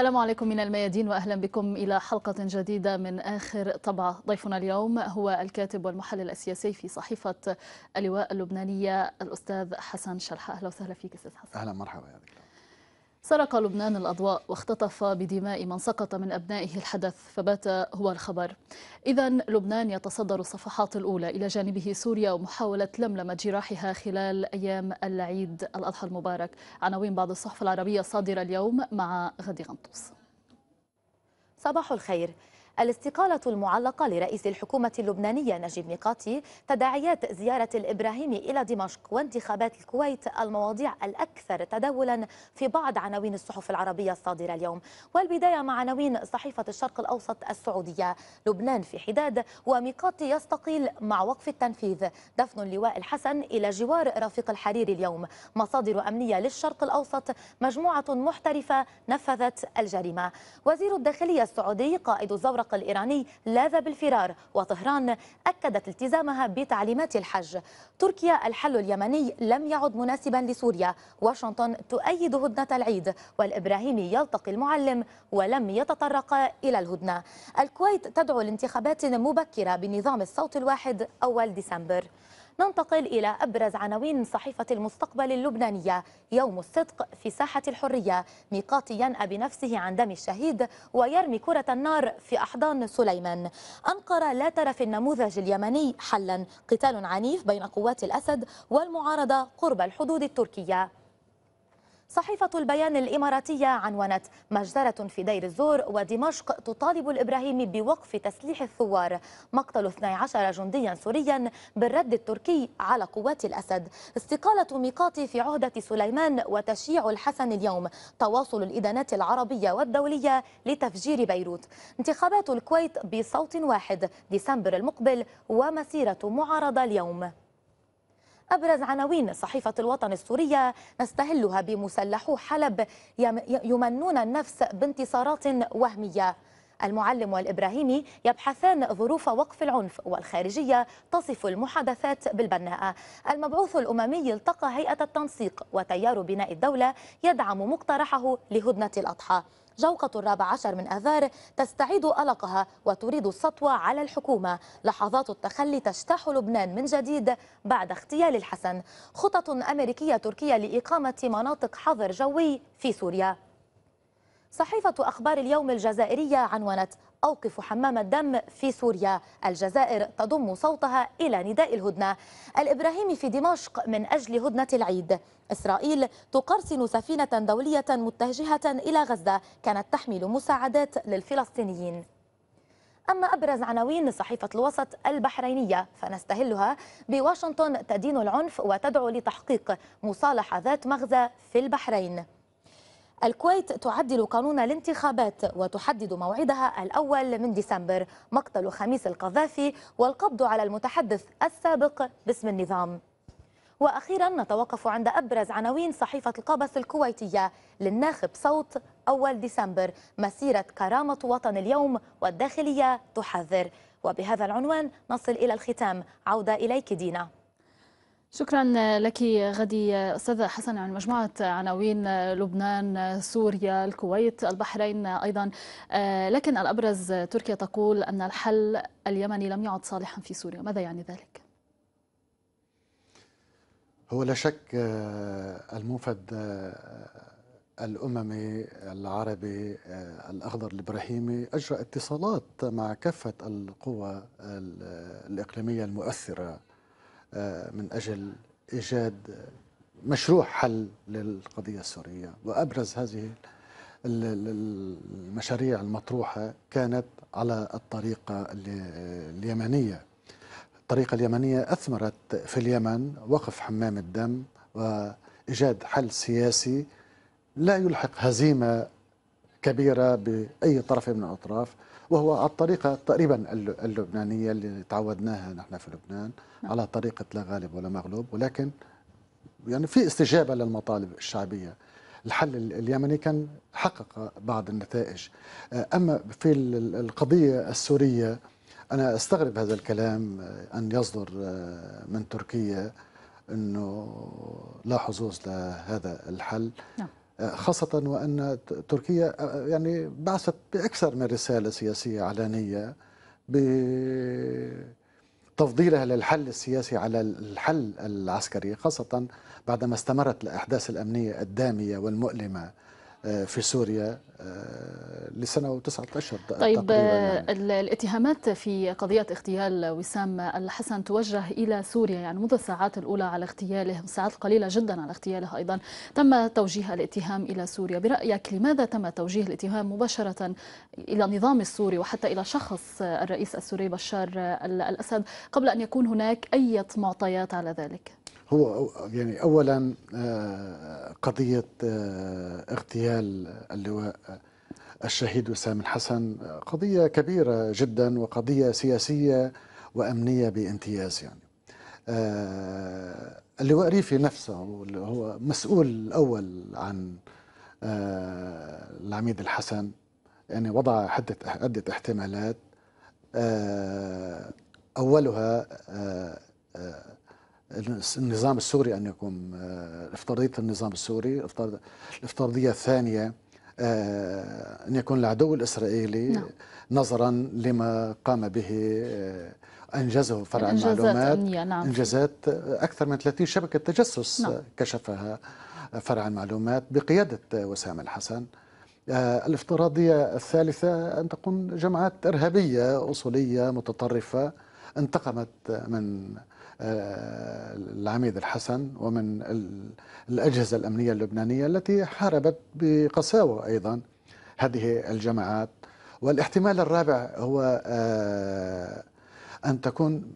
السلام عليكم من الميادين واهلا بكم الى حلقه جديده من اخر طبعه ضيفنا اليوم هو الكاتب والمحلل السياسي في صحيفه اللواء اللبنانيه الاستاذ حسن شلحه اهلا وسهلا فيك استاذ حسن اهلا مرحبا يا دكتور سرق لبنان الأضواء واختطف بدماء من سقط من أبنائه الحدث فبات هو الخبر إذا لبنان يتصدر الصفحات الأولى إلى جانبه سوريا ومحاولة لملمة جراحها خلال أيام العيد الأضحى المبارك عناوين بعض الصحف العربية الصادرة اليوم مع غدي غنطوس صباح الخير الاستقالة المعلقة لرئيس الحكومة اللبنانية نجيب ميقاتي تداعيات زيارة الإبراهيمي إلى دمشق وانتخابات الكويت المواضيع الأكثر تداولا في بعض عناوين الصحف العربية الصادرة اليوم والبداية مع عناوين صحيفة الشرق الأوسط السعودية لبنان في حداد وميقاتي يستقيل مع وقف التنفيذ دفن اللواء الحسن إلى جوار رفيق الحريري اليوم مصادر أمنية للشرق الأوسط مجموعة محترفة نفذت الجريمة وزير الداخلية السعودي قائد الزورق الطريق الإيراني لاذ بالفرار وطهران أكدت التزامها بتعليمات الحج تركيا الحل اليمني لم يعد مناسبا لسوريا واشنطن تؤيد هدنة العيد والإبراهيمي يلتقي المعلم ولم يتطرق إلى الهدنة الكويت تدعو لانتخابات مبكرة بنظام الصوت الواحد أول ديسمبر ننتقل إلى أبرز عناوين صحيفة المستقبل اللبنانية يوم الصدق في ساحة الحرية ميقات ينأى بنفسه عن دم الشهيد ويرمي كرة النار في أحضان سليمان أنقرة لا ترى في النموذج اليمني حلا قتال عنيف بين قوات الأسد والمعارضة قرب الحدود التركية صحيفة البيان الإماراتية عنونت مجزرة في دير الزور ودمشق تطالب الإبراهيمي بوقف تسليح الثوار مقتل 12 جنديا سوريا بالرد التركي على قوات الأسد استقالة ميقاتي في عهدة سليمان وتشييع الحسن اليوم تواصل الإدانات العربية والدولية لتفجير بيروت انتخابات الكويت بصوت واحد ديسمبر المقبل ومسيرة معارضة اليوم أبرز عناوين صحيفة الوطن السورية نستهلها بمسلحو حلب يمنون النفس بانتصارات وهمية المعلم والإبراهيمي يبحثان ظروف وقف العنف والخارجية تصف المحادثات بالبناءة المبعوث الأممي التقى هيئة التنسيق وتيار بناء الدولة يدعم مقترحه لهدنة الأضحى جوقة الرابع عشر من أذار تستعيد ألقها وتريد السطوة على الحكومة لحظات التخلي تجتاح لبنان من جديد بعد اغتيال الحسن خطط أمريكية تركية لإقامة مناطق حظر جوي في سوريا صحيفة أخبار اليوم الجزائرية عنونت أوقف حمام الدم في سوريا الجزائر تضم صوتها إلى نداء الهدنة الإبراهيمي في دمشق من أجل هدنة العيد إسرائيل تقرصن سفينة دولية متجهة إلى غزة كانت تحمل مساعدات للفلسطينيين أما أبرز عناوين صحيفة الوسط البحرينية فنستهلها بواشنطن تدين العنف وتدعو لتحقيق مصالحة ذات مغزى في البحرين الكويت تعدل قانون الانتخابات وتحدد موعدها الأول من ديسمبر مقتل خميس القذافي والقبض على المتحدث السابق باسم النظام وأخيرا نتوقف عند أبرز عناوين صحيفة القابس الكويتية للناخب صوت أول ديسمبر مسيرة كرامة وطن اليوم والداخلية تحذر وبهذا العنوان نصل إلى الختام عودة إليك دينا شكرا لك غدي استاذ حسن عن مجموعه عناوين لبنان سوريا الكويت البحرين ايضا آه، لكن الابرز تركيا تقول ان الحل اليمني لم يعد صالحا في سوريا ماذا يعني ذلك هو لا شك آه، الموفد آه، الاممي العربي الاخضر الابراهيمي اجرى اتصالات مع كافه القوى الاقليميه المؤثره آه، من أجل إيجاد مشروع حل للقضية السورية وأبرز هذه المشاريع المطروحة كانت على الطريقة اليمنية الطريقة اليمنية أثمرت في اليمن وقف حمام الدم وإيجاد حل سياسي لا يلحق هزيمة كبيرة بأي طرف من الأطراف وهو الطريقة تقريبا اللبنانية اللي تعودناها نحن في لبنان نعم. على طريقة لا غالب ولا مغلوب ولكن يعني في استجابة للمطالب الشعبية الحل اليمني كان حقق بعض النتائج آه، أما في القضية السورية أنا أستغرب هذا الكلام آه، أن يصدر آه، من تركيا أنه لا حظوظ لهذا الحل نعم. خاصة وأن تركيا يعني بعثت بأكثر من رسالة سياسية علنية بتفضيلها للحل السياسي على الحل العسكري خاصة بعدما استمرت الأحداث الأمنية الدامية والمؤلمة في سوريا آه، لسنة وتسعة أشهر طيب آه، يعني. الاتهامات في قضية اغتيال وسام الحسن توجه إلى سوريا يعني منذ الساعات الأولى على اغتياله ساعات القليلة جدا على اغتياله أيضا تم توجيه الاتهام إلى سوريا برأيك لماذا تم توجيه الاتهام مباشرة إلى النظام السوري وحتى إلى شخص الرئيس السوري بشار الأسد قبل أن يكون هناك أي معطيات على ذلك هو يعني اولا آه، قضيه آه، اغتيال اللواء آه، الشهيد وسام الحسن قضيه كبيره جدا وقضيه سياسيه وامنيه بامتياز يعني اللواء ريفي نفسه اللي هو مسؤول الاول عن العميد الحسن يعني وضع عده عده احتمالات اولها النظام السوري أن يقوم آه، افترضية النظام السوري الافترضية الثانية آه، أن يكون العدو الإسرائيلي نعم. نظرا لما قام به آه، أنجزه فرع المعلومات نعم. إنجازات أكثر من 30 شبكة تجسس نعم. كشفها فرع المعلومات بقيادة وسام الحسن الافتراضية الثالثة أن تكون جماعات إرهابية أصولية متطرفة انتقمت من آه، العميد الحسن ومن الأجهزة الأمنية اللبنانية التي حاربت بقساوة أيضا هذه الجماعات والاحتمال الرابع هو آه، أن تكون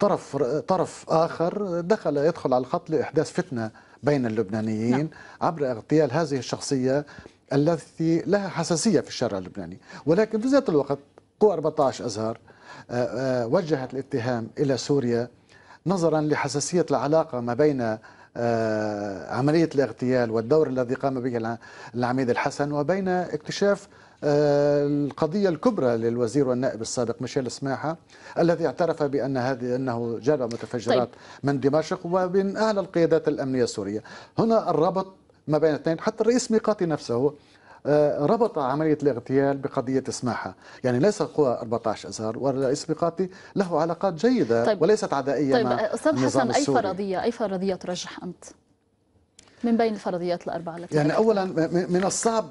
طرف طرف آخر دخل يدخل على الخط لإحداث فتنة بين اللبنانيين نعم. عبر اغتيال هذه الشخصية التي لها حساسية في الشارع اللبناني ولكن في ذات الوقت قوى 14 أزهر آه، وجهت الاتهام إلى سوريا نظرا لحساسية العلاقة ما بين آه، عملية الاغتيال والدور الذي قام به العميد الحسن وبين اكتشاف آه، القضية الكبرى للوزير والنائب السابق ميشيل سماحة الذي اعترف بأن هذه أنه جرى متفجرات طيب. من دمشق ومن أعلى القيادات الأمنية السورية هنا الربط ما بين الاثنين حتى الرئيس ميقاتي نفسه آه، ربط عملية الاغتيال بقضية سماحة يعني ليس قوى 14 أزهر والرئيس إسبقاتي له علاقات جيدة طيب وليست عدائية طيب مع آه، أستاذ حسن أي فرضية أي فرضية ترجح أنت؟ من بين الفرضيات الأربعة التي يعني أولا من الصعب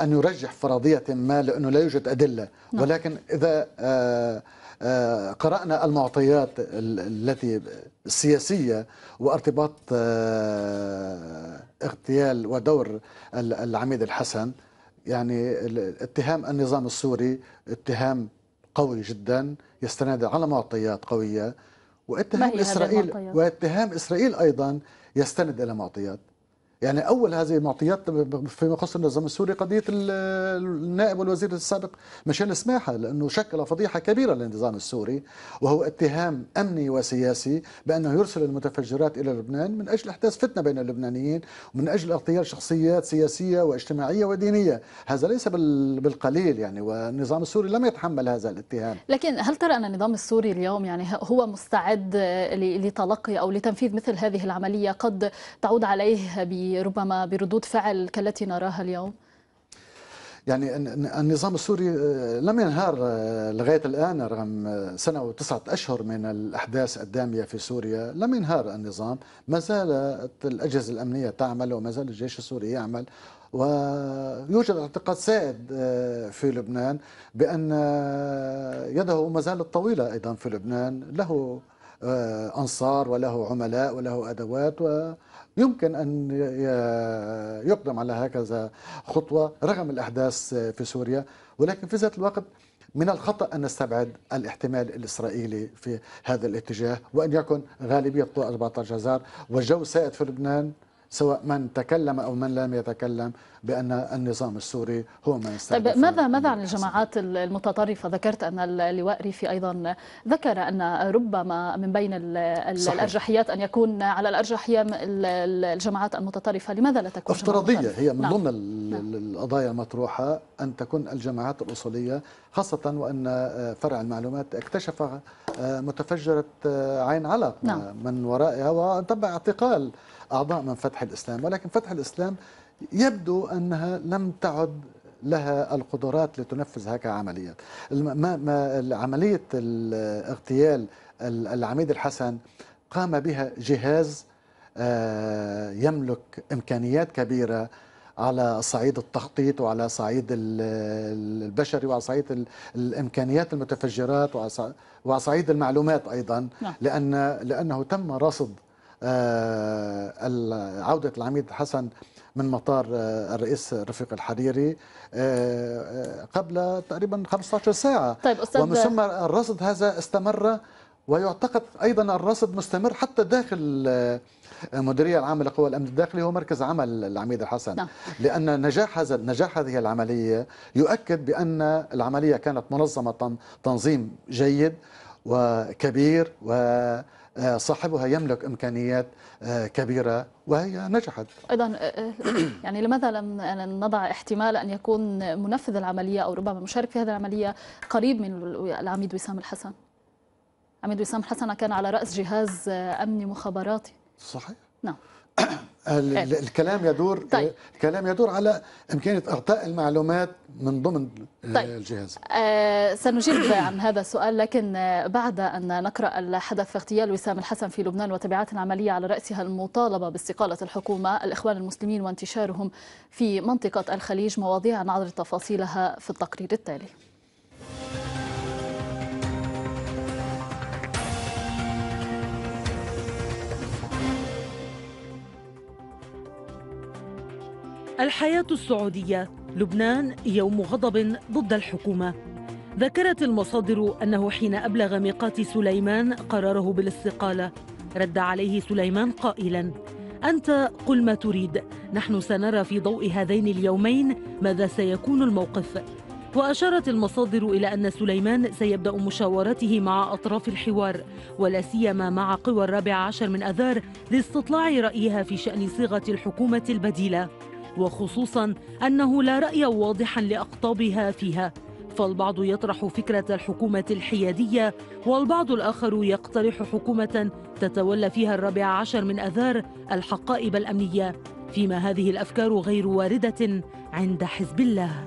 أن يرجح فرضية ما لأنه لا يوجد أدلة نعم. ولكن إذا آه آه، قرأنا المعطيات التي السياسية وارتباط آه، اغتيال ودور العميد الحسن يعني اتهام النظام السوري اتهام قوي جدا يستند على معطيات قوية واتهام إسرائيل واتهام إسرائيل أيضا يستند إلى معطيات يعني اول هذه المعطيات فيما يخص النظام السوري قضيه النائب والوزير السابق مشان سماحه لانه شكل فضيحه كبيره للنظام السوري وهو اتهام امني وسياسي بانه يرسل المتفجرات الى لبنان من اجل احداث فتنه بين اللبنانيين ومن اجل اغتيال شخصيات سياسيه واجتماعيه ودينيه، هذا ليس بالقليل يعني والنظام السوري لم يتحمل هذا الاتهام. لكن هل ترى ان النظام السوري اليوم يعني هو مستعد لتلقي او لتنفيذ مثل هذه العمليه قد تعود عليه ب ربما بردود فعل كالتي نراها اليوم؟ يعني النظام السوري آه، لم ينهار آه، لغاية الآن رغم آه، سنة وتسعة أشهر من الأحداث الدامية في سوريا لم ينهار النظام ما زالت الأجهزة الأمنية تعمل وما زال الجيش السوري يعمل ويوجد اعتقاد سائد في لبنان بأن يده ما زالت طويلة أيضا في لبنان له أنصار وله عملاء وله أدوات و يمكن أن يقدم على هكذا خطوة رغم الأحداث في سوريا ولكن في ذات الوقت من الخطأ أن نستبعد الاحتمال الإسرائيلي في هذا الاتجاه وأن يكون غالبية قوى 14 جزار والجو سائد في لبنان سواء من تكلم أو من لم يتكلم بان النظام السوري هو ما يستهدف طيب ماذا ماذا عن الجماعات المتطرفه ذكرت ان اللواء ريفي ايضا ذكر ان ربما من بين الارجحيات ان يكون على الارجحيه الجماعات المتطرفه لماذا لا تكون افتراضيه هي من نعم. ضمن نعم. القضايا المطروحه ان تكون الجماعات الاصوليه خاصه وان آه، فرع المعلومات اكتشف آه، متفجره آه، عين علق نعم. من ورائها وتم اعتقال اعضاء من فتح الاسلام ولكن فتح الاسلام يبدو أنها لم تعد لها القدرات لتنفذ هكذا عمليات ما ما عملية اغتيال العميد الحسن قام بها جهاز آه، يملك إمكانيات كبيرة على صعيد التخطيط وعلى صعيد البشري وعلى صعيد الامكانيات المتفجرات وعلى صعيد المعلومات ايضا نعم. لان لانه تم رصد آه، عوده العميد حسن من مطار آه، الرئيس رفيق الحريري آه، آه، قبل تقريبا 15 ساعة طيب أستاذ ومن ثم الرصد هذا استمر ويعتقد أيضا الرصد مستمر حتى داخل المديريه العامه لقوى الامن الداخلي هو مركز عمل العميد الحسن نعم. لان نجاح هذا نجاح هذه العمليه يؤكد بان العمليه كانت منظمه تنظيم جيد وكبير و آه، صاحبها يملك إمكانيات آه، كبيرة وهي نجحت أيضا آه، يعني لماذا لم نضع احتمال أن يكون منفذ العملية أو ربما مشارك في هذه العملية قريب من العميد وسام الحسن عميد وسام الحسن كان على رأس جهاز أمني مخابراتي صحيح نعم آه، الكلام يدور آه، طيب. الكلام يدور على امكانيه اعطاء المعلومات من ضمن طيب. الجهاز آه سنجيب عن هذا السؤال لكن آه، بعد ان نقرا الحدث في اغتيال وسام الحسن في لبنان وتبعات العمليه على راسها المطالبه باستقاله الحكومه الاخوان المسلمين وانتشارهم في منطقه الخليج مواضيع نعرض تفاصيلها في التقرير التالي الحياة السعودية لبنان يوم غضب ضد الحكومة ذكرت المصادر أنه حين أبلغ ميقات سليمان قراره بالاستقالة رد عليه سليمان قائلا أنت قل ما تريد نحن سنرى في ضوء هذين اليومين ماذا سيكون الموقف وأشارت المصادر إلى أن سليمان سيبدأ مشاورته مع أطراف الحوار ولا سيما مع قوى الرابع عشر من أذار لاستطلاع رأيها في شأن صيغة الحكومة البديلة وخصوصا أنه لا رأي واضحا لأقطابها فيها فالبعض يطرح فكرة الحكومة الحيادية والبعض الآخر يقترح حكومة تتولى فيها الرابع عشر من أذار الحقائب الأمنية فيما هذه الأفكار غير واردة عند حزب الله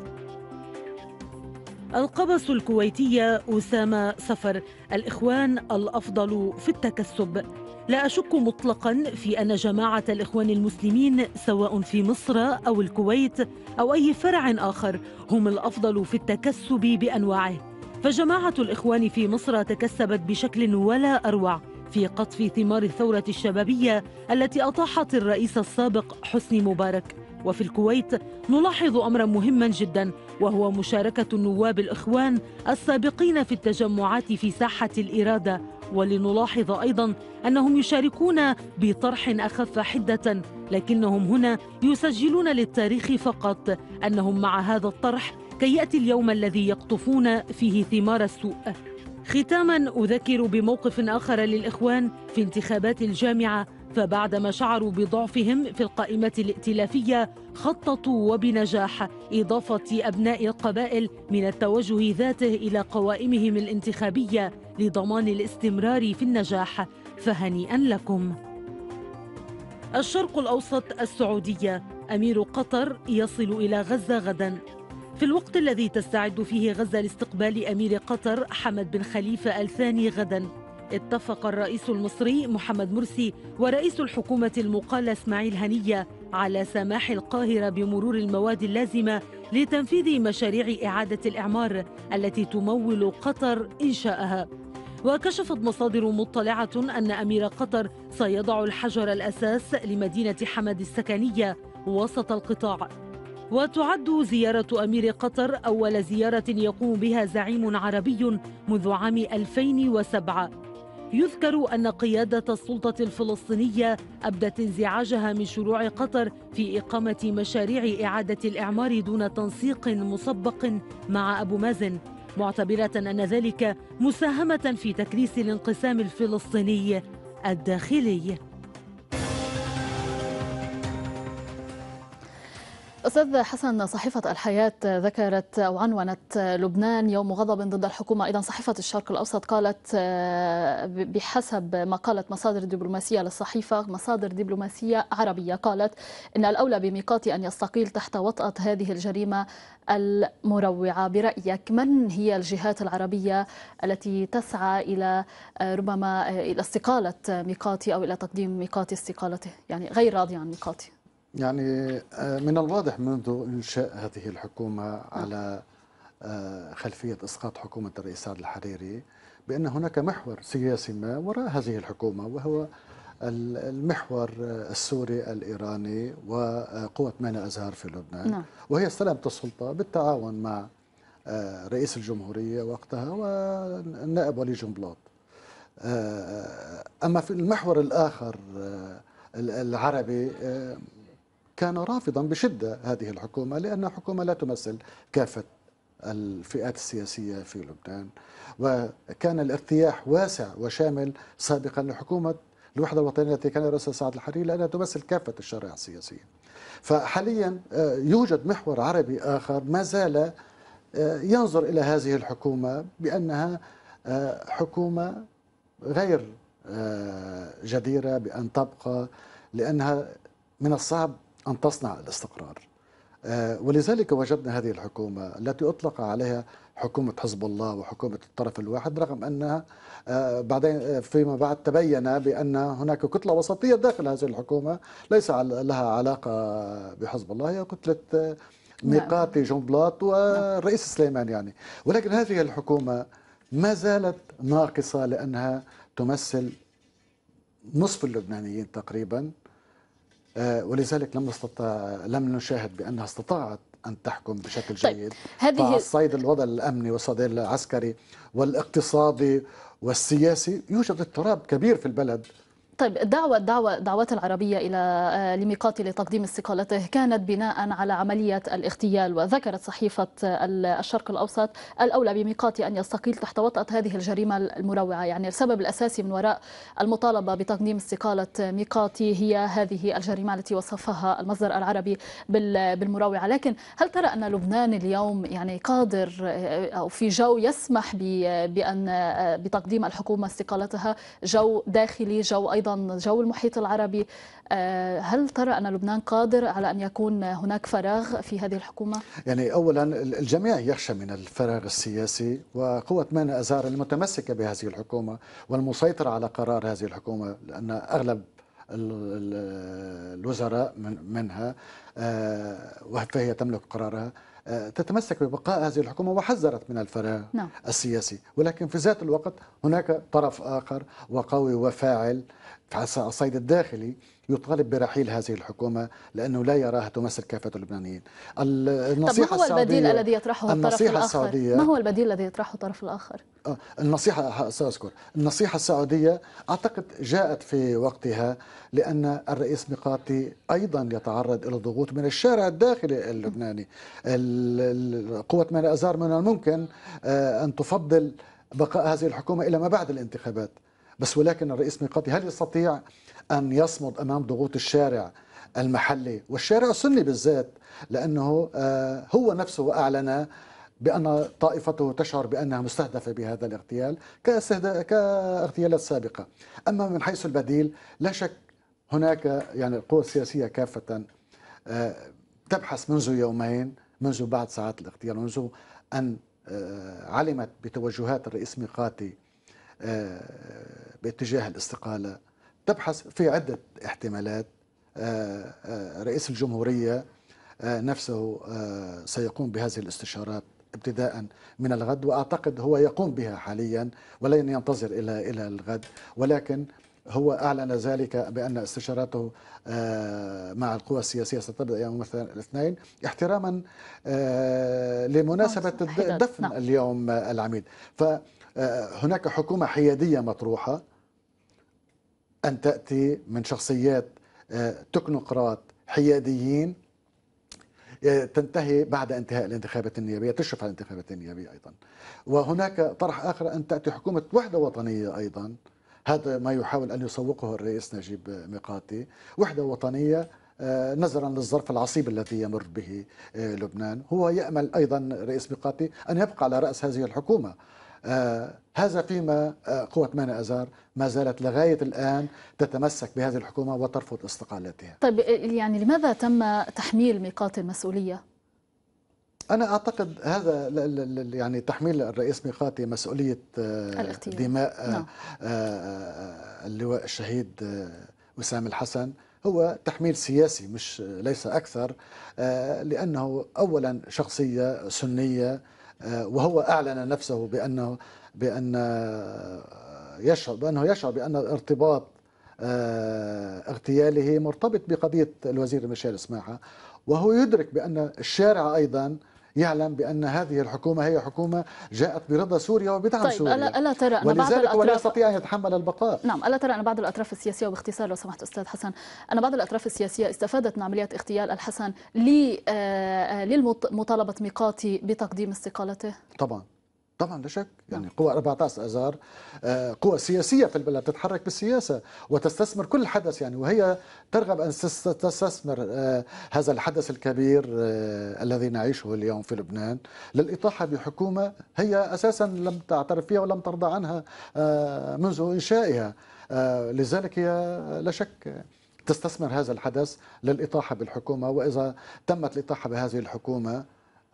القبس الكويتية أسامة سفر الإخوان الأفضل في التكسب لا أشك مطلقا في أن جماعة الإخوان المسلمين سواء في مصر أو الكويت أو أي فرع آخر هم الأفضل في التكسب بأنواعه فجماعة الإخوان في مصر تكسبت بشكل ولا أروع في قطف ثمار الثورة الشبابية التي أطاحت الرئيس السابق حسني مبارك وفي الكويت نلاحظ أمرا مهما جدا وهو مشاركة النواب الإخوان السابقين في التجمعات في ساحة الإرادة ولنلاحظ أيضا أنهم يشاركون بطرح أخف حدة لكنهم هنا يسجلون للتاريخ فقط أنهم مع هذا الطرح كي يأتي اليوم الذي يقطفون فيه ثمار السوء ختاما أذكر بموقف آخر للإخوان في انتخابات الجامعة فبعدما شعروا بضعفهم في القائمة الائتلافية خططوا وبنجاح إضافة أبناء القبائل من التوجه ذاته إلى قوائمهم الانتخابية لضمان الاستمرار في النجاح فهنيئا لكم الشرق الأوسط السعودية أمير قطر يصل إلى غزة غدا في الوقت الذي تستعد فيه غزة لاستقبال أمير قطر حمد بن خليفة الثاني غداً اتفق الرئيس المصري محمد مرسي ورئيس الحكومة المقال اسماعيل هنية على سماح القاهرة بمرور المواد اللازمة لتنفيذ مشاريع إعادة الإعمار التي تمول قطر إنشاءها وكشفت مصادر مطلعة أن أمير قطر سيضع الحجر الأساس لمدينة حمد السكنية وسط القطاع وتعد زيارة أمير قطر أول زيارة يقوم بها زعيم عربي منذ عام 2007 يذكر أن قيادة السلطة الفلسطينية أبدت انزعاجها من شروع قطر في إقامة مشاريع إعادة الإعمار دون تنسيق مسبق مع أبو مازن معتبرة أن ذلك مساهمة في تكريس الانقسام الفلسطيني الداخلي أستاذ حسن صحيفة الحياة ذكرت أو عنونت لبنان يوم غضب ضد الحكومة أيضا صحيفة الشرق الأوسط قالت آه، بحسب ما قالت مصادر دبلوماسية للصحيفة مصادر دبلوماسية عربية قالت إن الأولى بميقاتي أن يستقيل تحت وطأة هذه الجريمة المروعة برأيك من هي الجهات العربية التي تسعى إلى آه، ربما آه، إلى استقالة ميقاتي أو إلى تقديم ميقاتي استقالته يعني غير راضي عن ميقاتي يعني آه، من الواضح منذ انشاء هذه الحكومه على آه، خلفيه اسقاط حكومه الرئيس سعد الحريري بان هناك محور سياسي ما وراء هذه الحكومه وهو المحور السوري الايراني وقوه مانا ازهر في لبنان نعم. وهي استلمت السلطه بالتعاون مع آه، رئيس الجمهوريه وقتها والنائب ولي جنبلاط اما في المحور الاخر العربي كان رافضا بشدة هذه الحكومة لأنها حكومة لا تمثل كافة الفئات السياسية في لبنان وكان الارتياح واسع وشامل سابقا لحكومة الوحدة الوطنية التي كان يرأسها سعد الحريري لأنها تمثل كافة الشرع السياسية فحاليا آه، يوجد محور عربي آخر ما زال آه، ينظر إلى هذه الحكومة بأنها آه، حكومة غير جديرة بأن تبقى لأنها من الصعب أن تصنع الاستقرار آه، ولذلك وجدنا هذه الحكومة التي أطلق عليها حكومة حزب الله وحكومة الطرف الواحد رغم أنها آه، بعدين آه، فيما بعد تبين بأن هناك كتلة وسطية داخل هذه الحكومة ليس لها علاقة بحزب الله هي كتلة نعم. ميقاتي جنبلاط والرئيس سليمان يعني ولكن هذه الحكومة ما زالت ناقصة لأنها تمثل نصف اللبنانيين تقريبا آه، ولذلك لم نستطع لم نشاهد بانها استطاعت ان تحكم بشكل طيب، جيد طيب. هذه الصيد الوضع الامني والصيد العسكري والاقتصادي والسياسي يوجد اضطراب كبير في البلد طيب الدعوة الدعوة الدعوات العربية إلى آه، لميقاتي لتقديم استقالته كانت بناء على عملية الاغتيال وذكرت صحيفة آه، الشرق الأوسط الأولى بميقاتي أن يستقيل تحت وطأة هذه الجريمة المروعة يعني السبب الأساسي من وراء المطالبة بتقديم استقالة ميقاتي هي هذه الجريمة التي وصفها المصدر العربي بالمروعة لكن هل ترى أن لبنان اليوم يعني قادر آه، أو في جو يسمح بأن بتقديم الحكومة استقالتها جو داخلي جو أيضا جو المحيط العربي آه، هل ترى أن لبنان قادر على أن يكون هناك فراغ في هذه الحكومة؟ يعني أولا الجميع يخشى من الفراغ السياسي وقوة مانا أزار المتمسكة بهذه الحكومة والمسيطرة على قرار هذه الحكومة لأن أغلب الوزراء منها آه، فهي تملك قرارها آه، تتمسك ببقاء هذه الحكومة وحذرت من الفراغ نعم. السياسي ولكن في ذات الوقت هناك طرف آخر وقوي وفاعل فعلى الصيد الداخلي يطالب برحيل هذه الحكومة لأنه لا يراها تمثل كافة اللبنانيين النصيحة السعوديه ما هو البديل الذي يطرحه الطرف الآخر؟ السعودية ما هو البديل الذي يطرحه الطرف الآخر؟ آه، النصيحة سأذكر النصيحة السعودية أعتقد جاءت في وقتها لأن الرئيس ميقاتي أيضا يتعرض إلى ضغوط من الشارع الداخلي اللبناني قوة من الأزار من الممكن آه، أن تفضل بقاء هذه الحكومة إلى ما بعد الانتخابات بس ولكن الرئيس ميقاتي هل يستطيع أن يصمد أمام ضغوط الشارع المحلي والشارع السني بالذات لأنه آه، هو نفسه أعلن بأن طائفته تشعر بأنها مستهدفة بهذا الاغتيال كاغتيالات سابقة أما من حيث البديل لا شك هناك يعني القوى السياسية كافة آه، تبحث منذ يومين منذ بعد ساعات الاغتيال منذ أن آه، علمت بتوجهات الرئيس ميقاتي آه، باتجاه الاستقالة تبحث في عدة احتمالات آه، آه، رئيس الجمهورية نفسه سيقوم بهذه الاستشارات ابتداء من الغد واعتقد هو يقوم بها حاليا ولن ينتظر الى الى الغد ولكن هو اعلن ذلك بان استشارته مع القوى السياسيه ستبدا يوم الاثنين احتراما لمناسبه الدفن نعم. اليوم العميد ف آه، هناك حكومة حيادية مطروحة أن تأتي من شخصيات آه، تكنوقراط حياديين آه، تنتهي بعد انتهاء الانتخابات النيابية تشرف على الانتخابات النيابية أيضا وهناك طرح آخر أن تأتي حكومة وحدة وطنية أيضا هذا ما يحاول أن يسوقه الرئيس نجيب ميقاتي وحدة وطنية نظرا للظرف العصيب الذي يمر به لبنان هو يأمل أيضا رئيس ميقاتي أن يبقى على رأس هذه الحكومة آه، هذا فيما آه، قوة مانا أزار ما زالت لغاية الآن تتمسك بهذه الحكومة وترفض استقالتها طيب آه، يعني لماذا تم تحميل ميقات المسؤولية؟ أنا أعتقد هذا يعني تحميل الرئيس ميقاتي مسؤولية الاغتيال. دماء نعم. اللواء الشهيد وسام الحسن هو تحميل سياسي مش ليس أكثر لأنه أولا شخصية سنية آه، وهو أعلن نفسه بأنه بأن آه، يشعر بأنه يشعر بأن ارتباط آه، اغتياله مرتبط بقضية الوزير ميشيل سماحة وهو يدرك بأن الشارع أيضا يعلم بأن هذه الحكومة هي حكومة جاءت برضا سوريا وبدعم طيب سوريا ألا, ألا ترى أن ولذلك بعض الأطراف ولا يستطيع أن يتحمل البقاء نعم ألا ترى أن بعض الأطراف السياسية وباختصار لو سمحت أستاذ حسن أن بعض الأطراف السياسية استفادت من عمليات اغتيال الحسن آه، آه، لمطالبة ميقاتي بتقديم استقالته طبعا طبعا لا شك نعم. يعني قوى 14 اذار آه، قوى سياسيه في البلد تتحرك بالسياسه وتستثمر كل حدث يعني وهي ترغب ان تستثمر آه، هذا الحدث الكبير آه، الذي نعيشه اليوم في لبنان للاطاحه بحكومه هي اساسا لم تعترف فيها ولم ترضى عنها منذ انشائها لذلك هي لا شك تستثمر هذا الحدث للإطاحة بالحكومة وإذا تمت الإطاحة بهذه الحكومة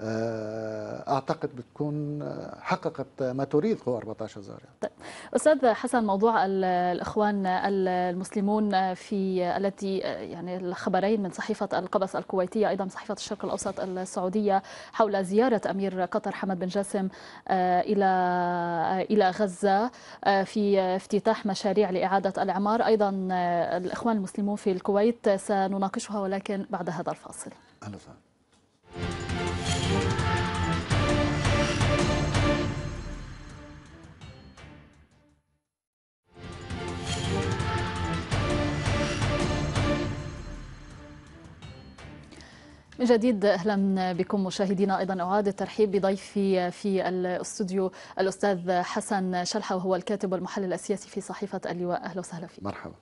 آه، اعتقد بتكون آه، حققت ما تريد قوى 14 زار طيب استاذ حسن موضوع الاخوان المسلمون آه، في التي يعني الخبرين من صحيفه القبس الكويتيه ايضا صحيفه الشرق الاوسط السعوديه حول زياره امير قطر حمد بن جاسم الى الى غزه في افتتاح مشاريع لاعاده الاعمار ايضا الاخوان المسلمون في الكويت سنناقشها ولكن بعد هذا الفاصل اهلا وسهلا من جديد اهلا بكم مشاهدينا ايضا اعاد الترحيب بضيفي في الاستوديو الاستاذ حسن شلحه وهو الكاتب والمحلل السياسي في صحيفه اللواء اهلا وسهلا فيك مرحبا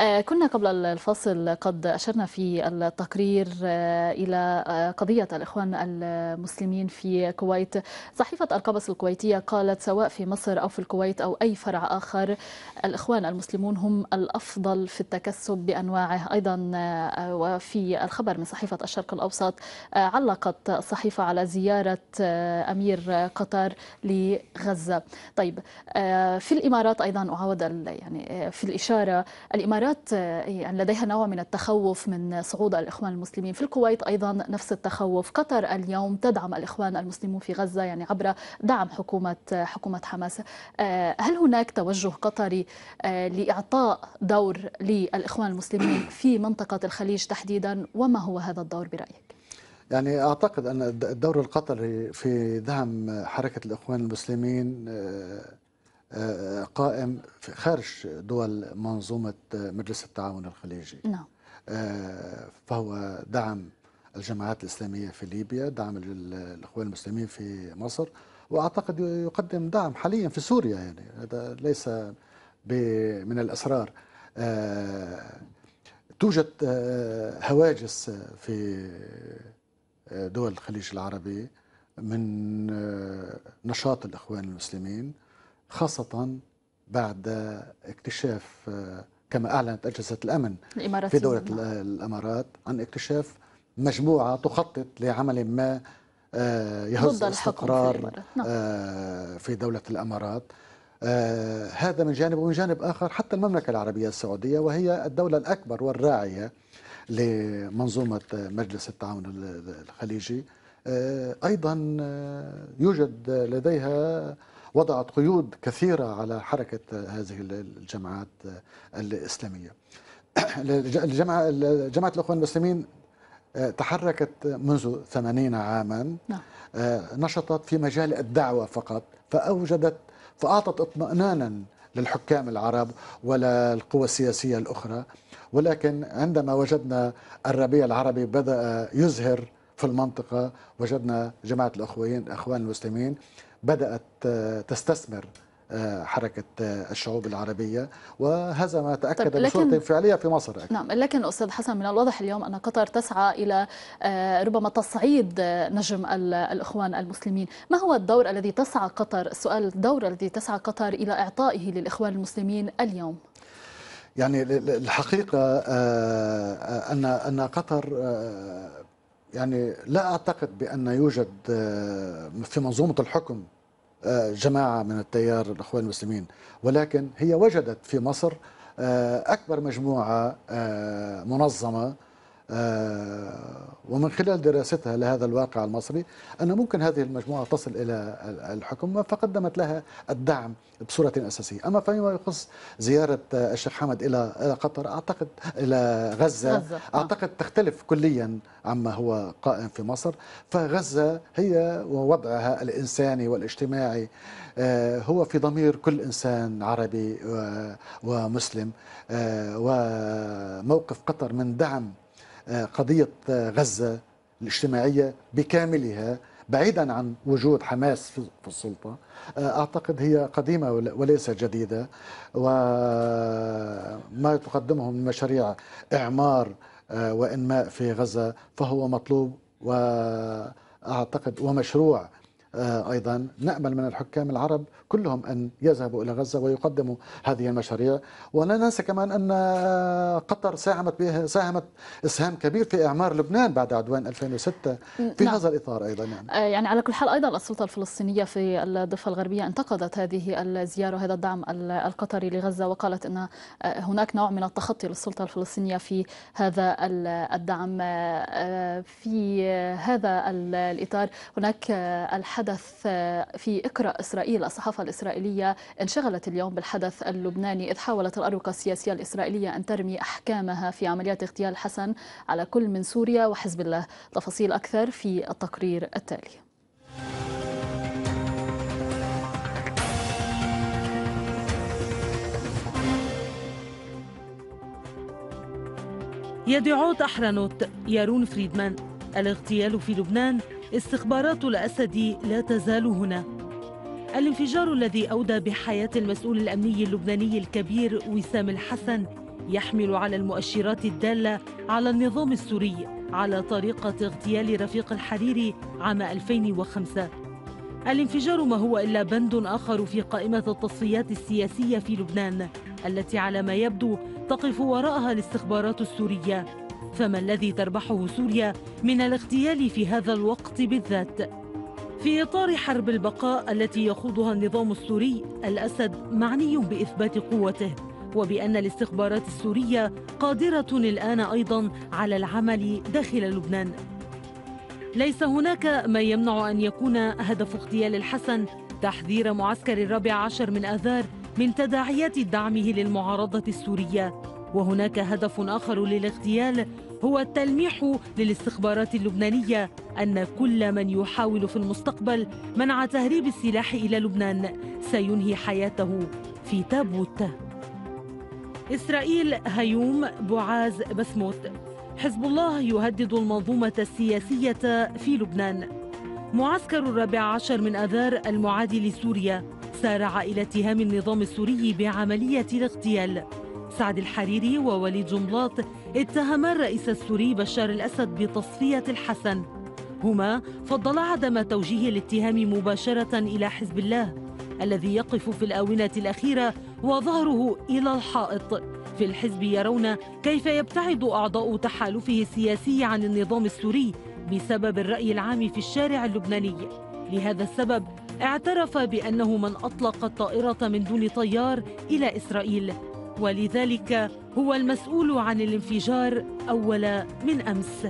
آه، كنا قبل الفاصل قد أشرنا في التقرير آه، إلى آه، قضية الإخوان المسلمين في الكويت صحيفة القبس الكويتية قالت سواء في مصر أو في الكويت أو أي فرع آخر الإخوان المسلمون هم الأفضل في التكسب بأنواعه أيضا وفي الخبر من صحيفة الشرق الأوسط علقت الصحيفة على زيارة أمير قطر لغزة طيب في الإمارات أيضا أعود يعني في الإشارة الإمارات الإمارات آه، إيه، لديها نوع من التخوف من صعود الإخوان المسلمين في الكويت أيضا نفس التخوف قطر اليوم تدعم الإخوان المسلمون في غزة يعني عبر دعم حكومة آه، حكومة حماس آه، هل هناك توجه قطري لإعطاء دور للإخوان المسلمين في منطقة الخليج تحديدا وما هو هذا الدور برأيك؟ يعني أعتقد أن الدور القطري في دعم حركة الإخوان المسلمين قائم خارج دول منظومة مجلس التعاون الخليجي نعم آه، فهو دعم الجماعات الإسلامية في ليبيا دعم الإخوان المسلمين في مصر وأعتقد يقدم دعم حاليا في سوريا يعني هذا ليس من الأسرار آه، توجد آه، هواجس في دول الخليج العربي من نشاط الإخوان المسلمين خاصة بعد اكتشاف آه، كما أعلنت أجهزة الأمن في دولة الأمارات عن اكتشاف مجموعة تخطط لعمل ما آه، يهز ضد الاستقرار نعم. آه، في دولة الأمارات هذا من جانب ومن جانب آخر حتى المملكة العربية السعودية وهي الدولة الأكبر والراعية لمنظومة مجلس التعاون الخليجي أيضا يوجد لديها وضعت قيود كثيرة على حركة هذه الجماعات الإسلامية الجماعة جماعة الإخوان المسلمين آه، تحركت منذ ثمانين عاما نعم. آه، نشطت في مجال الدعوة فقط فأوجدت فأعطت اطمئنانا للحكام العرب ولا القوى السياسية الأخرى ولكن عندما وجدنا الربيع العربي بدأ يزهر في المنطقة وجدنا جماعة الأخوين أخوان المسلمين بدأت آه، تستثمر آه، حركة آه، الشعوب العربية وهذا ما تأكد طيب بصورة فعلية في مصر أكيد. نعم لكن أستاذ حسن من الواضح اليوم أن قطر تسعى إلى ربما تصعيد نجم الإخوان المسلمين ما هو الدور الذي تسعى قطر السؤال الدور الذي تسعى قطر إلى إعطائه للإخوان المسلمين اليوم يعني الحقيقة أن أن قطر يعني لا اعتقد بان يوجد آه، في منظومه الحكم آه، جماعه من التيار الاخوان المسلمين ولكن هي وجدت في مصر آه، اكبر مجموعه منظمه آه، ومن خلال دراستها لهذا الواقع المصري أن ممكن هذه المجموعة تصل إلى الحكم فقدمت لها الدعم بصورة أساسية أما فيما يخص زيارة الشيخ حمد إلى قطر أعتقد إلى غزة, غزة. آه. أعتقد تختلف كليا عما هو قائم في مصر فغزة هي ووضعها الإنساني والاجتماعي آه، هو في ضمير كل إنسان عربي ومسلم وموقف قطر من دعم آه، قضية آه، غزة الاجتماعية بكاملها بعيدا عن وجود حماس في السلطة آه، أعتقد هي قديمة وليس جديدة وما تقدمه من مشاريع إعمار وإنماء في غزة فهو مطلوب وأعتقد ومشروع آه، أيضا نأمل من الحكام العرب كلهم أن يذهبوا إلى غزة ويقدموا هذه المشاريع ولا ننسى كمان أن قطر ساهمت به ساهمت إسهام كبير في إعمار لبنان بعد عدوان 2006 في نعم. هذا الإطار أيضا يعني. آه، يعني على كل حال أيضا السلطة الفلسطينية في الضفة الغربية انتقدت هذه الزيارة وهذا الدعم القطري لغزة وقالت أن آه، هناك نوع من التخطي للسلطة الفلسطينية في هذا الدعم في هذا الإطار هناك الح حدث آه، في اقرأ إسرائيل الصحافة الإسرائيلية انشغلت اليوم بالحدث اللبناني إذ حاولت الأروقة السياسية الإسرائيلية أن ترمي أحكامها في عمليات اغتيال حسن على كل من سوريا وحزب الله تفاصيل أكثر في التقرير التالي يدعو تحرنوت يارون فريدمان الاغتيال في لبنان استخبارات الأسد لا تزال هنا الانفجار الذي أودى بحياة المسؤول الأمني اللبناني الكبير وسام الحسن يحمل على المؤشرات الدالة على النظام السوري على طريقة اغتيال رفيق الحريري عام 2005 الانفجار ما هو إلا بند آخر في قائمة التصفيات السياسية في لبنان التي على ما يبدو تقف وراءها الاستخبارات السورية فما الذي تربحه سوريا من الاغتيال في هذا الوقت بالذات في إطار حرب البقاء التي يخوضها النظام السوري الأسد معني بإثبات قوته وبأن الاستخبارات السورية قادرة الآن أيضا على العمل داخل لبنان ليس هناك ما يمنع أن يكون هدف اغتيال الحسن تحذير معسكر الرابع عشر من آذار من تداعيات دعمه للمعارضة السورية وهناك هدف آخر للاغتيال هو التلميح للاستخبارات اللبنانية أن كل من يحاول في المستقبل منع تهريب السلاح إلى لبنان سينهي حياته في تابوت إسرائيل هيوم بوعاز بسموت حزب الله يهدد المنظومة السياسية في لبنان معسكر الرابع عشر من أذار المعادي لسوريا سارع إلى اتهام النظام السوري بعملية الاغتيال سعد الحريري ووليد جملاط اتهما الرئيس السوري بشار الأسد بتصفية الحسن هما فضلا عدم توجيه الاتهام مباشرة إلى حزب الله الذي يقف في الآونة الأخيرة وظهره إلى الحائط في الحزب يرون كيف يبتعد أعضاء تحالفه السياسي عن النظام السوري بسبب الرأي العام في الشارع اللبناني لهذا السبب اعترف بأنه من أطلق الطائرة من دون طيار إلى إسرائيل ولذلك هو المسؤول عن الانفجار أول من أمس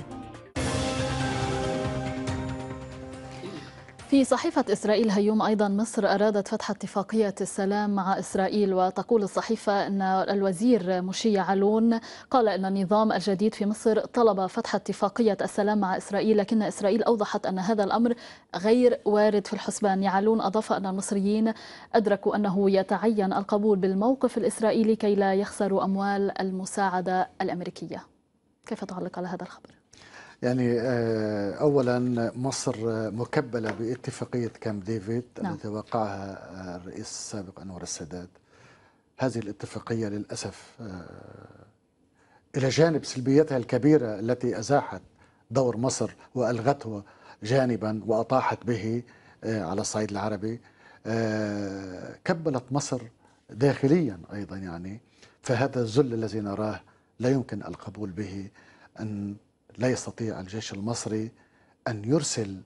في صحيفة إسرائيل هيوم أيضا مصر أرادت فتح اتفاقية السلام مع إسرائيل وتقول الصحيفة أن الوزير مشي علون قال أن النظام الجديد في مصر طلب فتح اتفاقية السلام مع إسرائيل لكن إسرائيل أوضحت أن هذا الأمر غير وارد في الحسبان علون أضاف أن المصريين أدركوا أنه يتعين القبول بالموقف الإسرائيلي كي لا يخسروا أموال المساعدة الأمريكية كيف تعلق على هذا الخبر؟ يعني آه، اولا مصر مكبله باتفاقيه كامب ديفيد نعم. التي وقعها آه، الرئيس السابق انور السادات هذه الاتفاقيه للاسف آه، الى جانب سلبيتها الكبيره التي ازاحت دور مصر والغته جانبا واطاحت به على الصعيد العربي كبلت مصر داخليا ايضا يعني فهذا الذل الذي نراه لا يمكن القبول به ان لا يستطيع الجيش المصري أن يرسل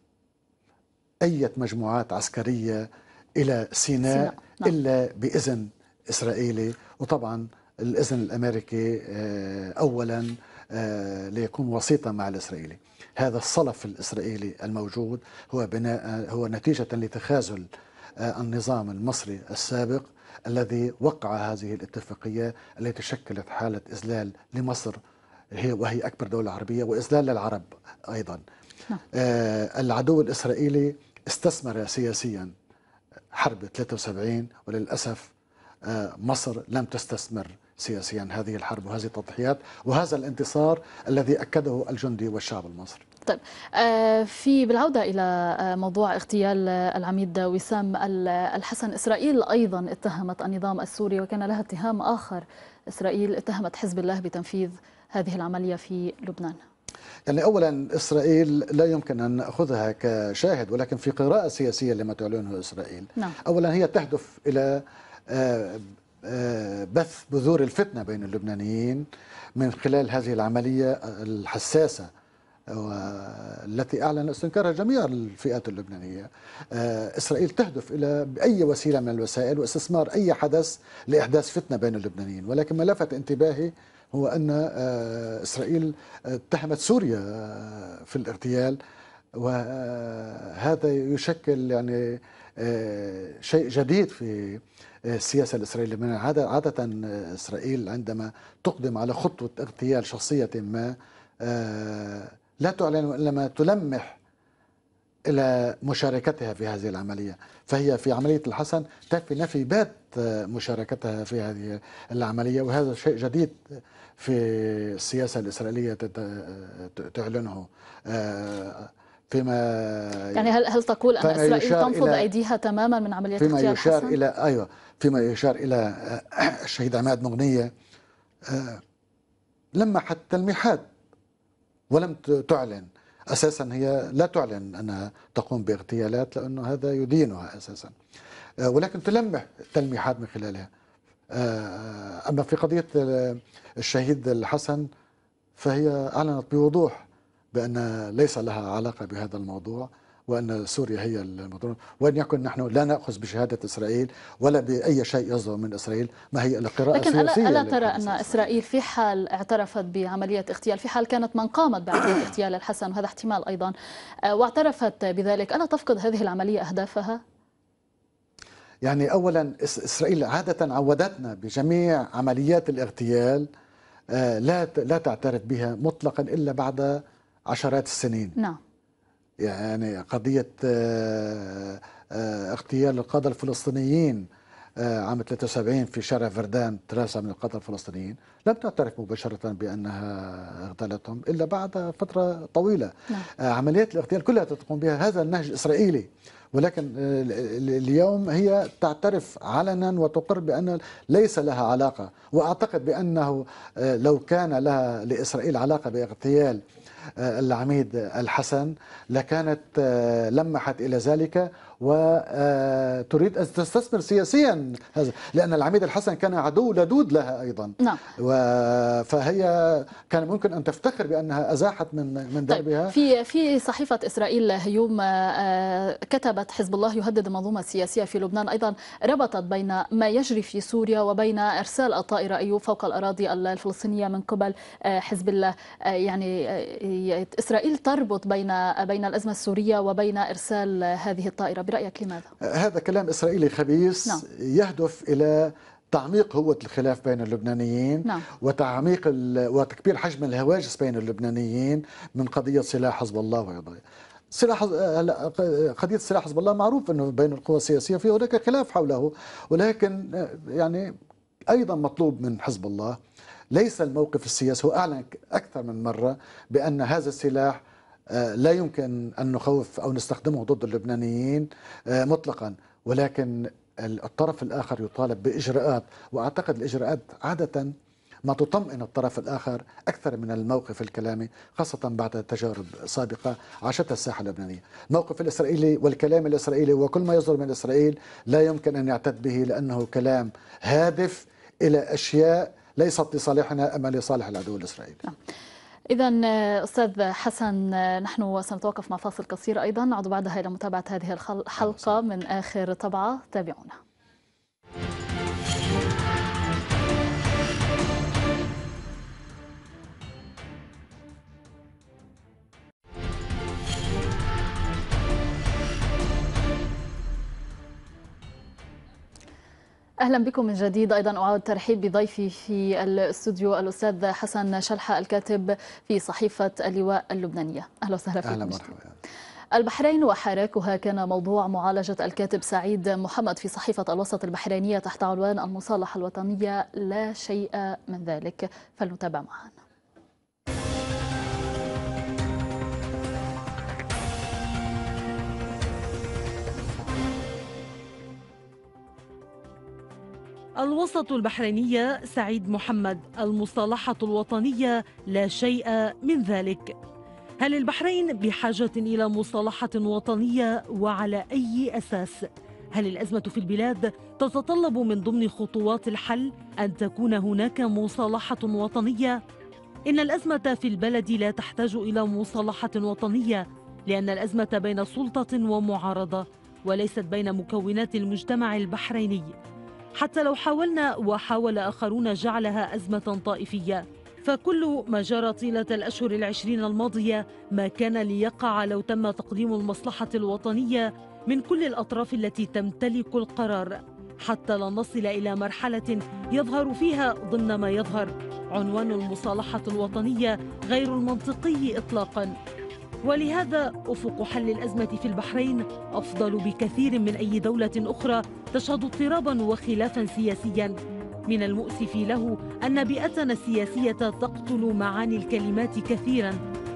أي مجموعات عسكرية إلى سيناء, سيناء. نعم. إلا بإذن إسرائيلي وطبعا الإذن الأمريكي آه، أولا آه، ليكون وسيطا مع الإسرائيلي هذا الصلف الإسرائيلي الموجود هو, بناء هو نتيجة لتخاذل آه، النظام المصري السابق الذي وقع هذه الاتفاقية التي شكلت حالة إذلال لمصر هي وهي أكبر دولة عربية وإذلال للعرب أيضا نعم. آه، العدو الإسرائيلي استثمر سياسيا حرب 73 وللأسف آه، مصر لم تستثمر سياسيا هذه الحرب وهذه التضحيات وهذا الانتصار الذي أكده الجندي والشعب المصري طيب آه، في بالعودة إلى آه، موضوع اغتيال آه، العميد وسام الحسن إسرائيل أيضا اتهمت النظام السوري وكان لها اتهام آخر إسرائيل اتهمت حزب الله بتنفيذ هذه العملية في لبنان يعني اولا اسرائيل لا يمكن ان ناخذها كشاهد ولكن في قراءه سياسيه لما تعلنه اسرائيل نعم. اولا هي تهدف الى آه، بث بذور الفتنة بين اللبنانيين من خلال هذه العملية الحساسة التي أعلن استنكارها جميع الفئات اللبنانية آه، إسرائيل تهدف إلى بأي وسيلة من الوسائل واستثمار أي حدث لإحداث فتنة بين اللبنانيين ولكن ما لفت انتباهي هو أن آه، إسرائيل اتهمت سوريا في الارتيال وهذا يشكل يعني شيء جديد في السياسه الاسرائيليه من عاده, عادة اسرائيل عندما تقدم على خطوه اغتيال شخصيه ما آه، لا تعلن الا ما تلمح الى مشاركتها في هذه العمليه، فهي في عمليه الحسن تفي نفي بات آه، مشاركتها في هذه العمليه وهذا شيء جديد في السياسه الاسرائيليه آه، تعلنه فيما يعني هل هل تقول ان اسرائيل تنفض ايديها تماما من عمليه فيما اختيار يشار حسن؟ الى ايوه فيما يشار الى آه، الشهيد عماد مغنيه آه، لمحت تلميحات ولم تعلن اساسا هي لا تعلن انها تقوم باغتيالات لانه هذا يدينها اساسا آه، ولكن تلمح تلميحات من خلالها اما في قضيه الشهيد الحسن فهي اعلنت بوضوح بأن ليس لها علاقة بهذا الموضوع وأن سوريا هي المضرون وأن يكن نحن لا نأخذ بشهادة إسرائيل ولا بأي شيء يصدر من إسرائيل ما هي القراءة لكن السياسية ألا, ألا ترى أن إسرائيل في حال اعترفت بعملية اغتيال في حال كانت من قامت بعملية اغتيال الحسن وهذا احتمال أيضا آه، واعترفت بذلك ألا تفقد هذه العملية أهدافها؟ يعني أولا إسرائيل عادة عودتنا بجميع عمليات الاغتيال آه، لا لا تعترف بها مطلقا إلا بعد عشرات السنين نعم يعني قضية آه، آه، اغتيال القادة الفلسطينيين آه، عام 73 في شارع فردان ثلاثة من القادة الفلسطينيين لم تعترف مباشرة بأنها اغتالتهم إلا بعد فترة طويلة نعم. عمليات الاغتيال كلها تقوم بها هذا النهج الإسرائيلي ولكن اليوم هي تعترف علنا وتقر بأن ليس لها علاقة وأعتقد بأنه لو كان لها لإسرائيل علاقة باغتيال آه، العميد الحسن لكانت آه، لمحت إلى ذلك وتريد آه، أن تستثمر سياسيا هذا لأن العميد الحسن كان عدو لدود لها أيضا نعم. فهي كان ممكن أن تفتخر بأنها أزاحت من من طيب، دربها طيب في في صحيفة إسرائيل هيوم آه، كتبت حزب الله يهدد المنظومة السياسية في لبنان أيضا ربطت بين ما يجري في سوريا وبين إرسال الطائرة أيوب فوق الأراضي الفلسطينية من قبل آه، حزب الله يعني إسرائيل تربط بين بين الأزمة السورية وبين إرسال هذه الطائرة برأيك لماذا؟ أه، هذا كلام إسرائيلي خبيث نعم. يهدف إلى تعميق هوة الخلاف بين اللبنانيين نعم. وتعميق وتكبير حجم الهواجس بين اللبنانيين من قضية سلاح حزب الله وغيره سلاح أه، قضية سلاح حزب الله معروف أنه بين القوى السياسية في هناك خلاف حوله ولكن أه، يعني أيضا مطلوب من حزب الله ليس الموقف السياسي هو أعلن أكثر من مرة بأن هذا السلاح آه، لا يمكن أن نخوف أو نستخدمه ضد اللبنانيين آه، مطلقا ولكن الطرف الآخر يطالب بإجراءات وأعتقد الإجراءات عادة ما تطمئن الطرف الآخر أكثر من الموقف الكلامي خاصة بعد تجارب سابقة عاشتها الساحة اللبنانية الموقف الإسرائيلي والكلام الإسرائيلي وكل ما يصدر من إسرائيل لا يمكن أن يعتد به لأنه كلام هادف إلى أشياء ليست لصالحنا أما لصالح العدو الإسرائيلي نعم. إذا آه، أستاذ حسن آه، نحن سنتوقف مع فاصل قصير أيضا نعود بعدها إلى متابعة هذه الحلقة نعم، من آخر طبعة تابعونا اهلا بكم من جديد ايضا اعاد ترحيب بضيفي في الاستوديو الاستاذ حسن شلحه الكاتب في صحيفه اللواء اللبنانيه اهلا وسهلا فيك اهلا مرحبا البحرين وحراكها كان موضوع معالجة الكاتب سعيد محمد في صحيفة الوسط البحرينية تحت عنوان المصالحة الوطنية لا شيء من ذلك فلنتابع معنا الوسط البحرينية سعيد محمد المصالحة الوطنية لا شيء من ذلك هل البحرين بحاجة إلى مصالحة وطنية وعلى أي أساس؟ هل الأزمة في البلاد تتطلب من ضمن خطوات الحل أن تكون هناك مصالحة وطنية؟ إن الأزمة في البلد لا تحتاج إلى مصالحة وطنية لأن الأزمة بين سلطة ومعارضة وليست بين مكونات المجتمع البحريني حتى لو حاولنا وحاول آخرون جعلها أزمة طائفية فكل ما جرى طيلة الأشهر العشرين الماضية ما كان ليقع لو تم تقديم المصلحة الوطنية من كل الأطراف التي تمتلك القرار حتى لا نصل إلى مرحلة يظهر فيها ضمن ما يظهر عنوان المصالحة الوطنية غير المنطقي إطلاقاً ولهذا أفق حل الأزمة في البحرين أفضل بكثير من أي دولة أخرى تشهد اضطرابا وخلافا سياسيا من المؤسف له أن بيئتنا السياسية تقتل معاني الكلمات كثيرا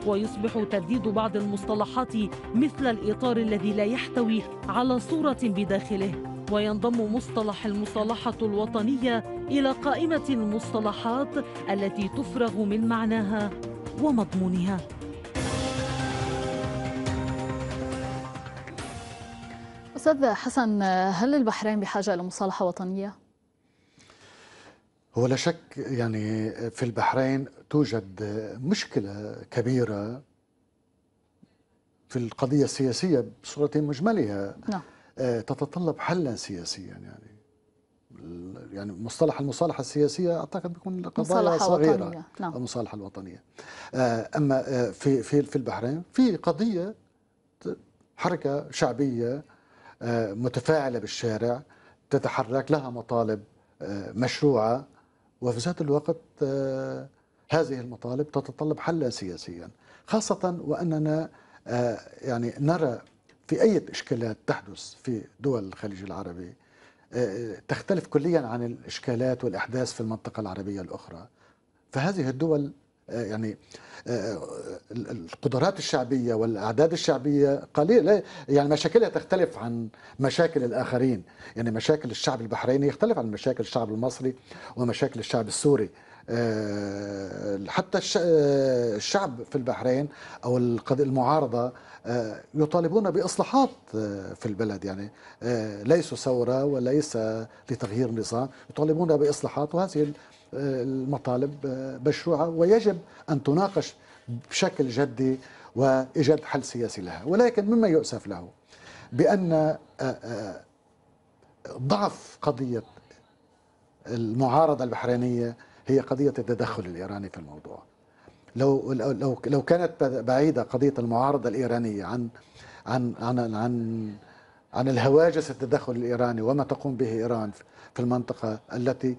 ويصبح ترديد بعض المصطلحات مثل الإطار الذي لا يحتوي على صورة بداخله وينضم مصطلح المصالحة الوطنية إلى قائمة المصطلحات التي تفرغ من معناها ومضمونها أستاذ حسن هل البحرين بحاجة إلى مصالحة وطنية؟ هو لا شك يعني في البحرين توجد مشكلة كبيرة في القضية السياسية بصورة مجملها نعم. آه، تتطلب حلا سياسيا يعني يعني مصطلح المصالحة السياسية أعتقد بيكون قضايا صغيرة وطنية. نعم. المصالحة الوطنية آه، أما آه، في في في البحرين في قضية حركة شعبية آه، متفاعلة بالشارع تتحرك لها مطالب آه، مشروعة وفي ذات الوقت آه، هذه المطالب تتطلب حلا سياسيا خاصة وأننا يعني نرى في أي إشكالات تحدث في دول الخليج العربي تختلف كليا عن الإشكالات والأحداث في المنطقة العربية الأخرى فهذه الدول آه، يعني آه، القدرات الشعبيه والاعداد الشعبيه قليله يعني مشاكلها تختلف عن مشاكل الاخرين يعني مشاكل الشعب البحريني يختلف عن مشاكل الشعب المصري ومشاكل الشعب السوري آه، حتى الشعب في البحرين او المعارضه يطالبون باصلاحات في البلد يعني ليسوا ثوره وليس لتغيير النظام يطالبون باصلاحات وهذه المطالب آه، مشروعة ويجب أن تناقش بشكل جدي وإيجاد حل سياسي لها ولكن مما يؤسف له بأن آه، آه، ضعف قضية المعارضة البحرينية هي قضية التدخل الإيراني في الموضوع لو لو لو كانت بعيدة قضية المعارضة الإيرانية عن عن عن عن عن الهواجس التدخل الإيراني وما تقوم به إيران في المنطقة التي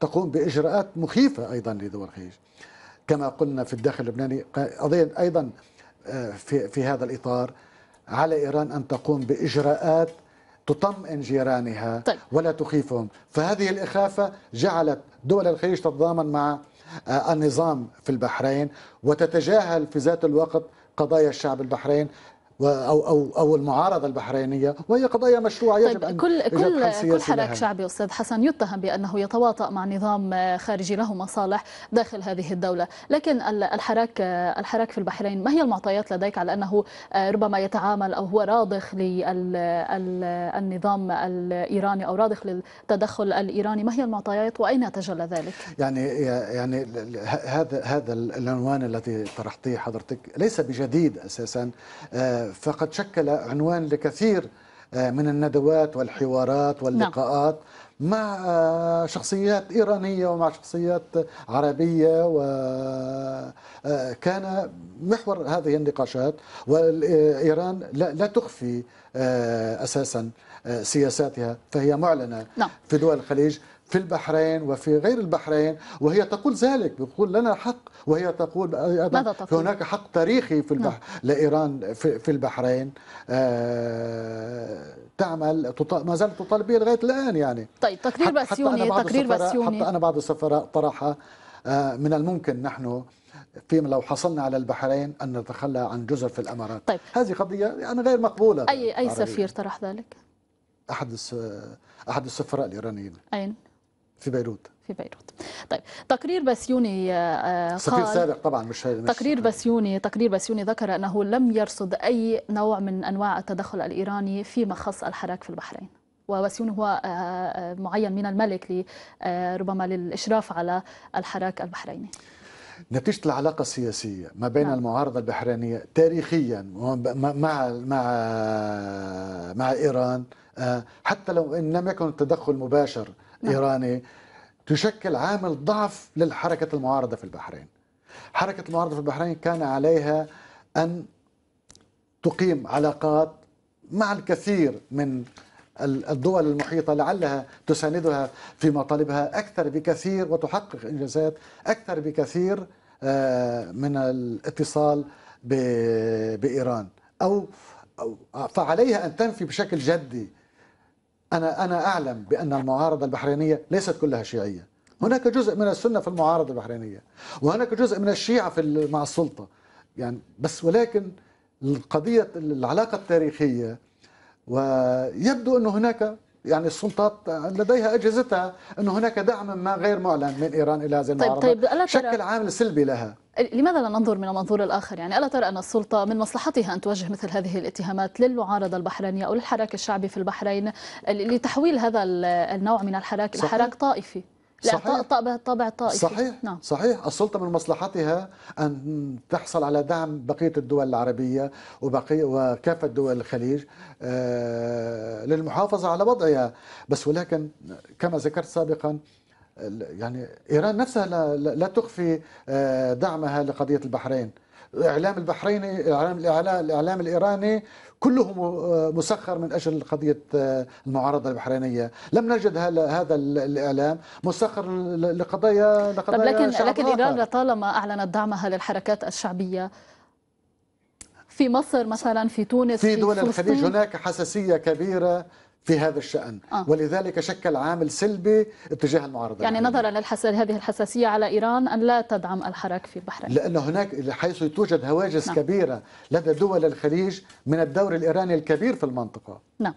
تقوم باجراءات مخيفه ايضا لذوي الخليج كما قلنا في الداخل اللبناني قضيه ايضا آه، في في هذا الاطار على ايران ان تقوم باجراءات تطمئن جيرانها طيب. ولا تخيفهم فهذه الإخافة جعلت دول الخليج تتضامن مع آه، النظام في البحرين وتتجاهل في ذات الوقت قضايا الشعب البحرين او او او المعارضه البحرينيه وهي قضايا مشروعه يجب طيب، ان كل كل كل حراك شعبي استاذ حسن يتهم بانه يتواطا مع نظام خارجي له مصالح داخل هذه الدوله، لكن الحراك الحراك في البحرين ما هي المعطيات لديك على انه آه، ربما يتعامل او هو راضخ للنظام الايراني او راضخ للتدخل الايراني، ما هي المعطيات واين تجلى ذلك؟ يعني يعني هذا هذا العنوان الذي طرحتيه حضرتك ليس بجديد اساسا آه، فقد شكل عنوان لكثير آه، من الندوات والحوارات واللقاءات نعم. مع آه، شخصيات إيرانية ومع شخصيات عربية وكان آه، محور هذه النقاشات وإيران لا تخفي أساسا سياساتها فهي معلنة نعم. في دول الخليج في البحرين وفي غير البحرين وهي تقول ذلك بتقول لنا حق وهي تقول ماذا تقول؟ هناك حق تاريخي في البحر نعم. لإيران في, في البحرين آه تعمل ما زالت تطالب به لغاية الآن يعني طيب تقرير بسيوني تقرير بسيوني حتى أنا بعض السفراء طرحها آه من الممكن نحن فيما لو حصلنا على البحرين أن نتخلى عن جزر في الأمارات طيب. هذه قضية يعني غير مقبولة أي أي سفير طرح ذلك؟ أحد أحد السفراء الإيرانيين أين؟ في بيروت في بيروت طيب تقرير بسيوني سفير آه، آه، سابق طبعا مش هي تقرير بسيوني تقرير بسيوني ذكر انه لم يرصد اي نوع من انواع التدخل الايراني فيما خص الحراك في البحرين وبسيوني هو آه، معين من الملك ربما للاشراف على الحراك البحريني نتيجة العلاقة السياسية ما بين نعم. المعارضة البحرينية تاريخيا مع مع مع إيران حتى لو إن لم يكن التدخل مباشر نعم. إيراني تشكل عامل ضعف للحركة المعارضة في البحرين حركة المعارضة في البحرين كان عليها أن تقيم علاقات مع الكثير من الدول المحيطة لعلها تساندها في مطالبها أكثر بكثير وتحقق إنجازات أكثر بكثير آه، من الاتصال بإيران أو فعليها أن تنفي بشكل جدي أنا أنا أعلم بأن المعارضة البحرينية ليست كلها شيعية هناك جزء من السنة في المعارضة البحرينية وهناك جزء من الشيعة في مع السلطة يعني بس ولكن القضية العلاقة التاريخية ويبدو أنه هناك يعني السلطات لديها اجهزتها انه هناك دعم ما غير معلن من ايران الى هذه طيب، المعارضه طيب طيب شكل عامل سلبي لها لماذا لا ننظر من المنظور الآخر يعني ألا ترى أن السلطة من مصلحتها أن توجه مثل هذه الاتهامات للمعارضة البحرينية أو للحراك الشعبي في البحرين لتحويل هذا النوع من الحراك إلى حراك طائفي صحيح طابع طائفي صحيح نعم. صحيح السلطه من مصلحتها ان تحصل على دعم بقيه الدول العربيه وبقيه وكافه دول الخليج آه، للمحافظه على وضعها بس ولكن كما ذكرت سابقا يعني ايران نفسها لا, لا تخفي آه، دعمها لقضيه البحرين الاعلام البحريني الاعلام الاعلام الايراني كله آه، مسخر من اجل قضيه آه، المعارضه البحرينيه، لم نجد هذا الاعلام مسخر لقضايا لقضايا طب لكن شعب لكن ايران لطالما اعلنت دعمها للحركات الشعبيه في مصر مثلا في تونس في دول في الخليج هناك حساسيه كبيره في هذا الشأن آه. ولذلك شكل عامل سلبي اتجاه المعارضة يعني العالمية. نظرا لهذه هذه الحساسية على إيران أن لا تدعم الحراك في البحرين لأن هناك حيث توجد هواجس نعم. كبيرة لدى دول الخليج من الدور الإيراني الكبير في المنطقة نعم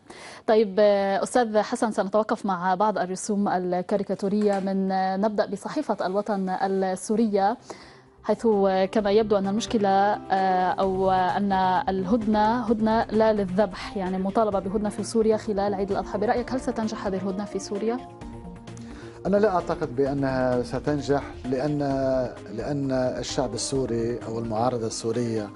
طيب أستاذ حسن سنتوقف مع بعض الرسوم الكاريكاتورية من نبدأ بصحيفة الوطن السورية حيث كما يبدو أن المشكلة آه، أو أن الهدنة هدنة لا للذبح يعني مطالبة بهدنة في سوريا خلال عيد الأضحى برأيك هل ستنجح هذه الهدنة في سوريا؟ أنا لا أعتقد بأنها ستنجح لأن لأن الشعب السوري أو المعارضة السورية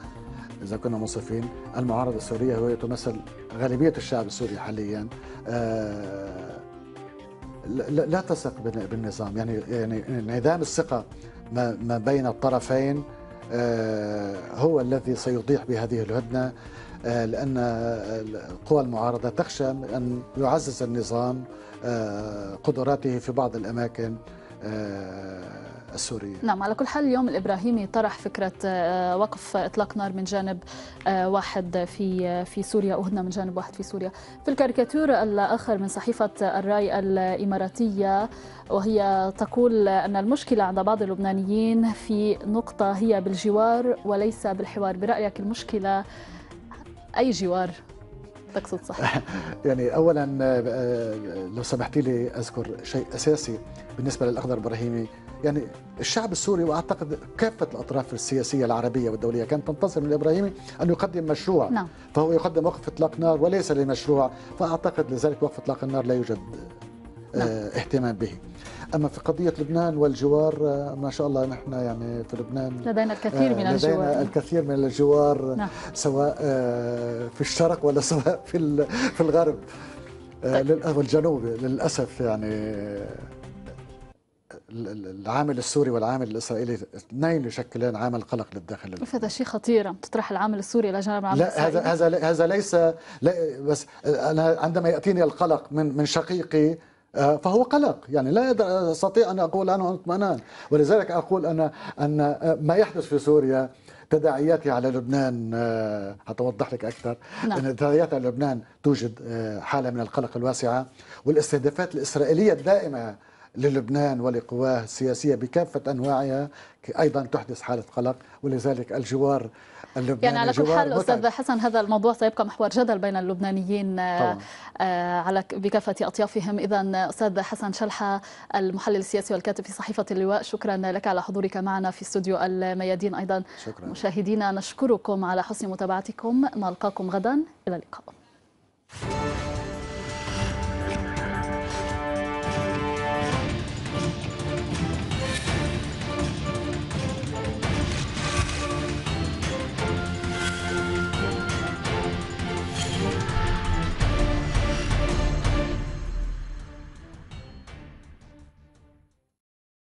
إذا كنا منصفين المعارضة السورية وهي تمثل غالبية الشعب السوري حاليا آه، لا تثق بالنظام يعني يعني انعدام الثقة ما بين الطرفين آه، هو الذي سيضيح بهذه الهدنه آه، لان قوى المعارضه تخشى ان يعزز النظام آه، قدراته في بعض الاماكن السورية نعم على كل حال اليوم الإبراهيمي طرح فكرة آه، وقف إطلاق نار من جانب آه، واحد في آه، في سوريا أهدنة من جانب واحد في سوريا في الكاريكاتير الآخر من صحيفة الراي الإماراتية وهي تقول أن المشكلة عند بعض اللبنانيين في نقطة هي بالجوار وليس بالحوار برأيك المشكلة أي جوار تقصد صح يعني اولا لو سمحتي لي اذكر شيء اساسي بالنسبه للاخضر ابراهيمي يعني الشعب السوري واعتقد كافه الاطراف السياسيه العربيه والدوليه كانت تنتظر من الابراهيمي ان يقدم مشروع نعم. فهو يقدم وقف اطلاق نار وليس لمشروع فاعتقد لذلك وقف اطلاق النار لا يوجد لا. آه، نعم. اهتمام به اما في قضيه لبنان والجوار آه، ما شاء الله نحن يعني في لبنان لدينا الكثير من آه، الجوار لدينا الكثير من الجوار نعم. سواء في الشرق ولا سواء في في الغرب طيب. والجنوب للاسف يعني العامل السوري والعامل الاسرائيلي الاثنين يشكلان عامل قلق للداخل للبنان. هذا شيء خطير تطرح العامل السوري الى جانب العامل لا هذا هذا هذا ليس لا بس انا عندما ياتيني القلق من من شقيقي آه، فهو قلق يعني لا استطيع ان اقول انا اطمئنان ولذلك اقول انا ان آه، ما يحدث في سوريا تداعياتي على لبنان آه، هتوضح لك اكثر نعم. ان تداعيات على لبنان توجد حاله من القلق الواسعه والاستهدافات الاسرائيليه الدائمه للبنان ولقواه السياسية بكافة أنواعها أيضا تحدث حالة قلق ولذلك الجوار اللبناني يعني على كل حال أستاذ حسن هذا الموضوع سيبقى محور جدل بين اللبنانيين آه، طبعا. آه، على بكافة أطيافهم إذا أستاذ حسن شلحة المحلل السياسي والكاتب في صحيفة اللواء شكرا لك على حضورك معنا في استوديو الميادين أيضا شكرا. مشاهدينا نشكركم على حسن متابعتكم نلقاكم غدا إلى اللقاء